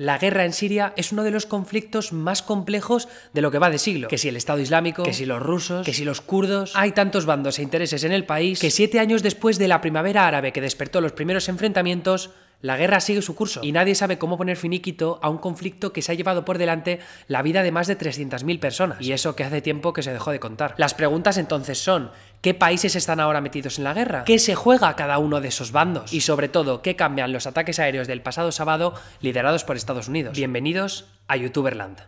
La guerra en Siria es uno de los conflictos más complejos de lo que va de siglo. Que si el Estado Islámico, que si los rusos, que si los kurdos. Hay tantos bandos e intereses en el país que siete años después de la primavera árabe que despertó los primeros enfrentamientos, la guerra sigue su curso y nadie sabe cómo poner finiquito a un conflicto que se ha llevado por delante la vida de más de 300.000 personas, y eso que hace tiempo que se dejó de contar. Las preguntas entonces son, ¿qué países están ahora metidos en la guerra? ¿Qué se juega cada uno de esos bandos? Y sobre todo, ¿qué cambian los ataques aéreos del pasado sábado liderados por Estados Unidos? Bienvenidos a YouTuberland.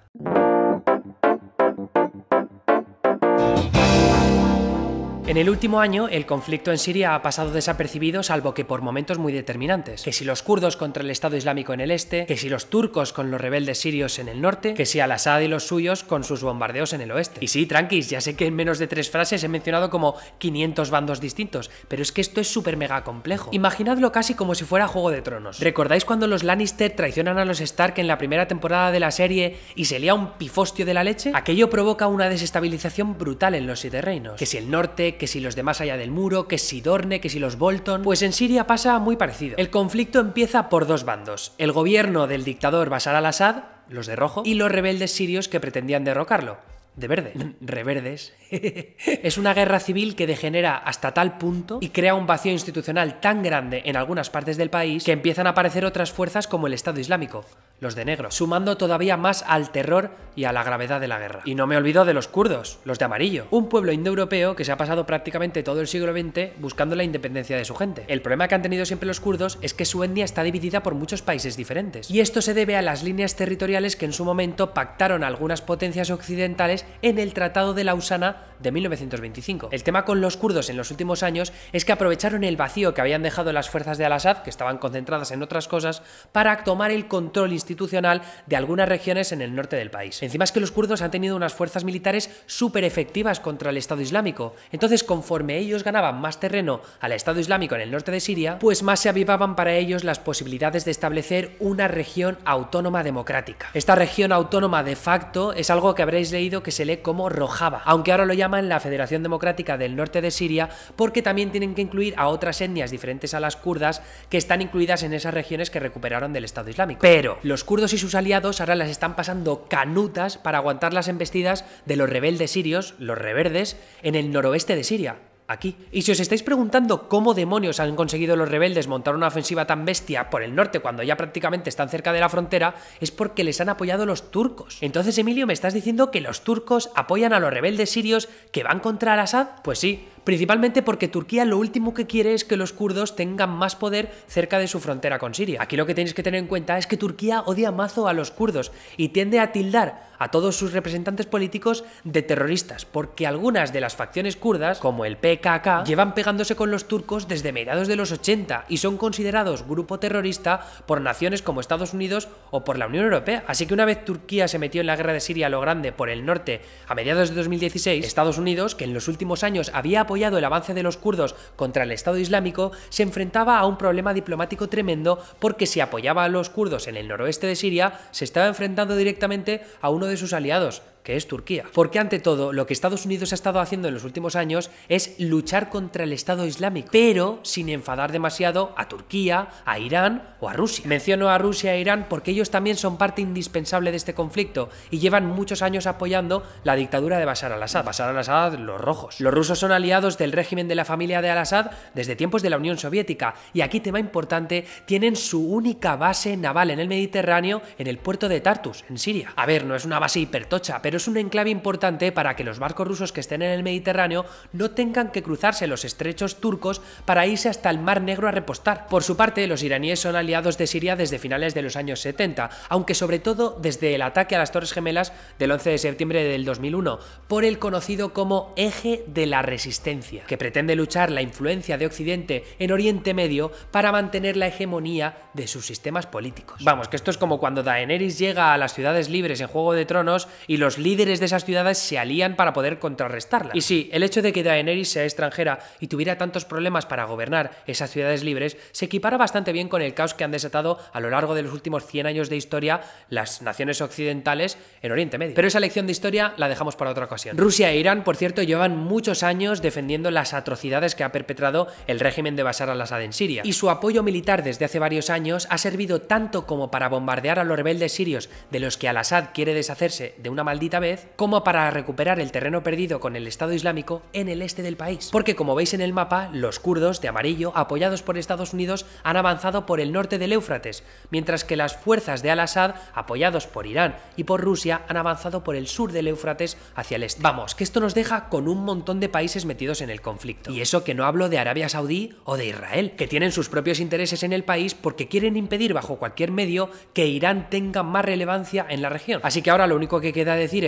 En el último año, el conflicto en Siria ha pasado desapercibido, salvo que por momentos muy determinantes. Que si los kurdos contra el Estado Islámico en el este, que si los turcos con los rebeldes sirios en el norte, que si Al-Assad y los suyos con sus bombardeos en el oeste. Y sí, tranquis, ya sé que en menos de tres frases he mencionado como 500 bandos distintos, pero es que esto es súper mega complejo. Imaginadlo casi como si fuera Juego de Tronos. ¿Recordáis cuando los Lannister traicionan a los Stark en la primera temporada de la serie y se lía un pifostio de la leche? Aquello provoca una desestabilización brutal en los siete reinos. Que si el norte, que si los de más allá del muro, que si Dorne, que si los Bolton. Pues en Siria pasa muy parecido. El conflicto empieza por dos bandos. El gobierno del dictador Bashar al-Assad, los de rojo, y los rebeldes sirios que pretendían derrocarlo, de verde. Reverdes. es una guerra civil que degenera hasta tal punto y crea un vacío institucional tan grande en algunas partes del país que empiezan a aparecer otras fuerzas como el Estado Islámico, los de negro, sumando todavía más al terror y a la gravedad de la guerra. Y no me olvido de los kurdos, los de amarillo, un pueblo indoeuropeo que se ha pasado prácticamente todo el siglo XX buscando la independencia de su gente. El problema que han tenido siempre los kurdos es que su etnia está dividida por muchos países diferentes. Y esto se debe a las líneas territoriales que en su momento pactaron algunas potencias occidentales en el Tratado de Lausana de 1925. El tema con los kurdos en los últimos años es que aprovecharon el vacío que habían dejado las fuerzas de Al-Assad, que estaban concentradas en otras cosas, para tomar el control institucional Institucional de algunas regiones en el norte del país. Encima es que los kurdos han tenido unas fuerzas militares súper efectivas contra el Estado Islámico. Entonces, conforme ellos ganaban más terreno al Estado Islámico en el norte de Siria, pues más se avivaban para ellos las posibilidades de establecer una región autónoma democrática. Esta región autónoma de facto es algo que habréis leído que se lee como Rojava, aunque ahora lo llaman la Federación Democrática del Norte de Siria porque también tienen que incluir a otras etnias diferentes a las kurdas que están incluidas en esas regiones que recuperaron del Estado Islámico. Pero los kurdos y sus aliados ahora las están pasando canutas para aguantar las embestidas de los rebeldes sirios, los reverdes, en el noroeste de Siria, aquí. Y si os estáis preguntando cómo demonios han conseguido los rebeldes montar una ofensiva tan bestia por el norte cuando ya prácticamente están cerca de la frontera, es porque les han apoyado los turcos. Entonces, Emilio, ¿me estás diciendo que los turcos apoyan a los rebeldes sirios que van contra al-Assad? Pues sí, principalmente porque Turquía lo último que quiere es que los kurdos tengan más poder cerca de su frontera con Siria. Aquí lo que tenéis que tener en cuenta es que Turquía odia mazo a los kurdos y tiende a tildar a todos sus representantes políticos de terroristas, porque algunas de las facciones kurdas, como el PKK, llevan pegándose con los turcos desde mediados de los 80 y son considerados grupo terrorista por naciones como Estados Unidos o por la Unión Europea. Así que una vez Turquía se metió en la guerra de Siria lo grande por el norte a mediados de 2016, Estados Unidos, que en los últimos años había el avance de los kurdos contra el Estado Islámico, se enfrentaba a un problema diplomático tremendo porque si apoyaba a los kurdos en el noroeste de Siria, se estaba enfrentando directamente a uno de sus aliados, que es Turquía. Porque ante todo, lo que Estados Unidos ha estado haciendo en los últimos años es luchar contra el Estado Islámico, pero sin enfadar demasiado a Turquía, a Irán o a Rusia. Menciono a Rusia e Irán porque ellos también son parte indispensable de este conflicto y llevan muchos años apoyando la dictadura de Bashar al-Assad. Bashar al-Assad, los rojos. Los rusos son aliados del régimen de la familia de al-Assad desde tiempos de la Unión Soviética y aquí tema importante, tienen su única base naval en el Mediterráneo en el puerto de Tartus, en Siria. A ver, no es una base hipertocha, pero pero es un enclave importante para que los barcos rusos que estén en el Mediterráneo no tengan que cruzarse los estrechos turcos para irse hasta el Mar Negro a repostar. Por su parte, los iraníes son aliados de Siria desde finales de los años 70, aunque sobre todo desde el ataque a las Torres Gemelas del 11 de septiembre del 2001, por el conocido como Eje de la Resistencia, que pretende luchar la influencia de Occidente en Oriente Medio para mantener la hegemonía de sus sistemas políticos. Vamos, que esto es como cuando Daenerys llega a las ciudades libres en Juego de Tronos y los líderes de esas ciudades se alían para poder contrarrestarla. Y sí, el hecho de que Daenerys sea extranjera y tuviera tantos problemas para gobernar esas ciudades libres se equipara bastante bien con el caos que han desatado a lo largo de los últimos 100 años de historia las naciones occidentales en Oriente Medio. Pero esa lección de historia la dejamos para otra ocasión. Rusia e Irán, por cierto, llevan muchos años defendiendo las atrocidades que ha perpetrado el régimen de Bashar al-Assad en Siria. Y su apoyo militar desde hace varios años ha servido tanto como para bombardear a los rebeldes sirios de los que al-Assad quiere deshacerse de una maldita vez como para recuperar el terreno perdido con el Estado Islámico en el este del país. Porque como veis en el mapa, los kurdos de amarillo, apoyados por Estados Unidos, han avanzado por el norte del Éufrates, mientras que las fuerzas de Al-Assad, apoyados por Irán y por Rusia, han avanzado por el sur del Éufrates hacia el este. Vamos, que esto nos deja con un montón de países metidos en el conflicto. Y eso que no hablo de Arabia Saudí o de Israel, que tienen sus propios intereses en el país porque quieren impedir bajo cualquier medio que Irán tenga más relevancia en la región. Así que ahora lo único que queda decir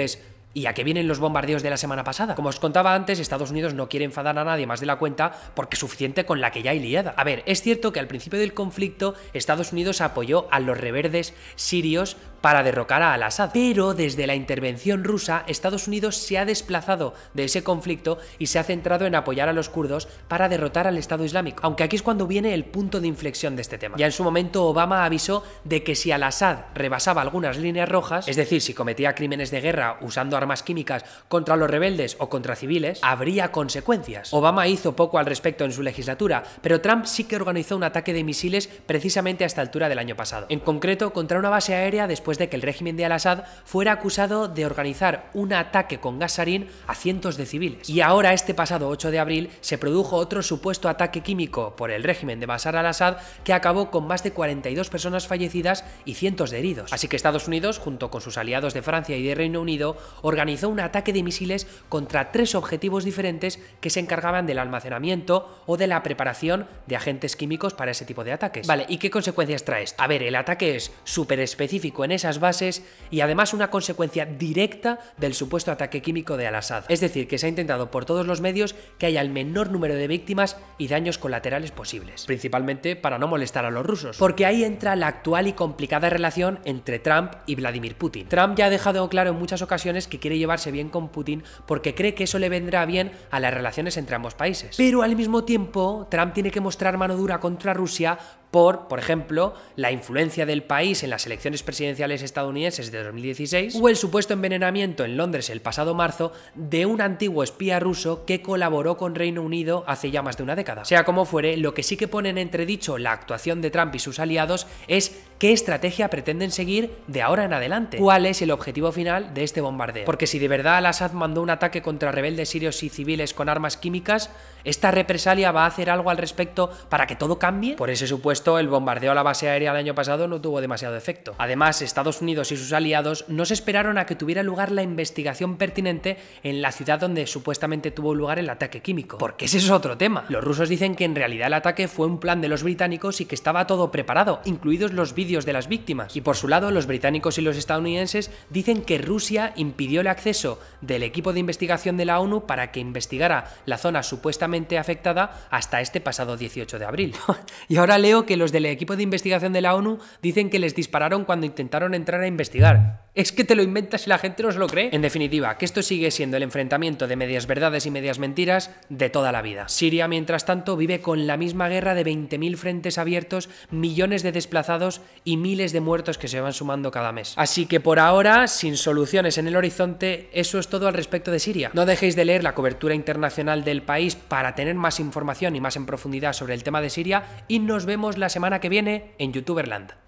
¿Y a qué vienen los bombardeos de la semana pasada? Como os contaba antes, Estados Unidos no quiere enfadar a nadie más de la cuenta porque es suficiente con la que ya hay liada. A ver, es cierto que al principio del conflicto Estados Unidos apoyó a los reverdes sirios para derrocar a Al-Assad. Pero desde la intervención rusa, Estados Unidos se ha desplazado de ese conflicto y se ha centrado en apoyar a los kurdos para derrotar al Estado Islámico. Aunque aquí es cuando viene el punto de inflexión de este tema. Ya en su momento Obama avisó de que si Al-Assad rebasaba algunas líneas rojas, es decir, si cometía crímenes de guerra usando armas químicas contra los rebeldes o contra civiles, habría consecuencias. Obama hizo poco al respecto en su legislatura, pero Trump sí que organizó un ataque de misiles precisamente a esta altura del año pasado. En concreto, contra una base aérea después de que el régimen de Al-Assad fuera acusado de organizar un ataque con gas sarín a cientos de civiles. Y ahora, este pasado 8 de abril, se produjo otro supuesto ataque químico por el régimen de Bashar al-Assad que acabó con más de 42 personas fallecidas y cientos de heridos. Así que Estados Unidos, junto con sus aliados de Francia y de Reino Unido, organizó un ataque de misiles contra tres objetivos diferentes que se encargaban del almacenamiento o de la preparación de agentes químicos para ese tipo de ataques. Vale, ¿y qué consecuencias trae esto? A ver, el ataque es súper específico en este bases y además una consecuencia directa del supuesto ataque químico de Al-Assad. Es decir, que se ha intentado por todos los medios que haya el menor número de víctimas y daños colaterales posibles, principalmente para no molestar a los rusos, porque ahí entra la actual y complicada relación entre Trump y Vladimir Putin. Trump ya ha dejado claro en muchas ocasiones que quiere llevarse bien con Putin porque cree que eso le vendrá bien a las relaciones entre ambos países. Pero al mismo tiempo, Trump tiene que mostrar mano dura contra Rusia por, por ejemplo, la influencia del país en las elecciones presidenciales estadounidenses de 2016 o el supuesto envenenamiento en Londres el pasado marzo de un antiguo espía ruso que colaboró con Reino Unido hace ya más de una década. Sea como fuere, lo que sí que ponen en entredicho la actuación de Trump y sus aliados es qué estrategia pretenden seguir de ahora en adelante. ¿Cuál es el objetivo final de este bombardeo? Porque si de verdad Al-Assad mandó un ataque contra rebeldes sirios y civiles con armas químicas, ¿esta represalia va a hacer algo al respecto para que todo cambie? Por ese supuesto, el bombardeo a la base aérea el año pasado no tuvo demasiado efecto. Además, Estados Unidos y sus aliados no se esperaron a que tuviera lugar la investigación pertinente en la ciudad donde supuestamente tuvo lugar el ataque químico. Porque ese es otro tema. Los rusos dicen que en realidad el ataque fue un plan de los británicos y que estaba todo preparado, incluidos los vídeos de las víctimas. Y por su lado, los británicos y los estadounidenses dicen que Rusia impidió el acceso del equipo de investigación de la ONU para que investigara la zona supuestamente afectada hasta este pasado 18 de abril. y ahora leo que los del equipo de investigación de la ONU dicen que les dispararon cuando intentaron entrar a investigar. Es que te lo inventas y la gente no se lo cree. En definitiva, que esto sigue siendo el enfrentamiento de medias verdades y medias mentiras de toda la vida. Siria, mientras tanto, vive con la misma guerra de 20.000 frentes abiertos, millones de desplazados y miles de muertos que se van sumando cada mes. Así que por ahora, sin soluciones en el horizonte, eso es todo al respecto de Siria. No dejéis de leer la cobertura internacional del país para tener más información y más en profundidad sobre el tema de Siria y nos vemos la semana que viene en YouTuberland.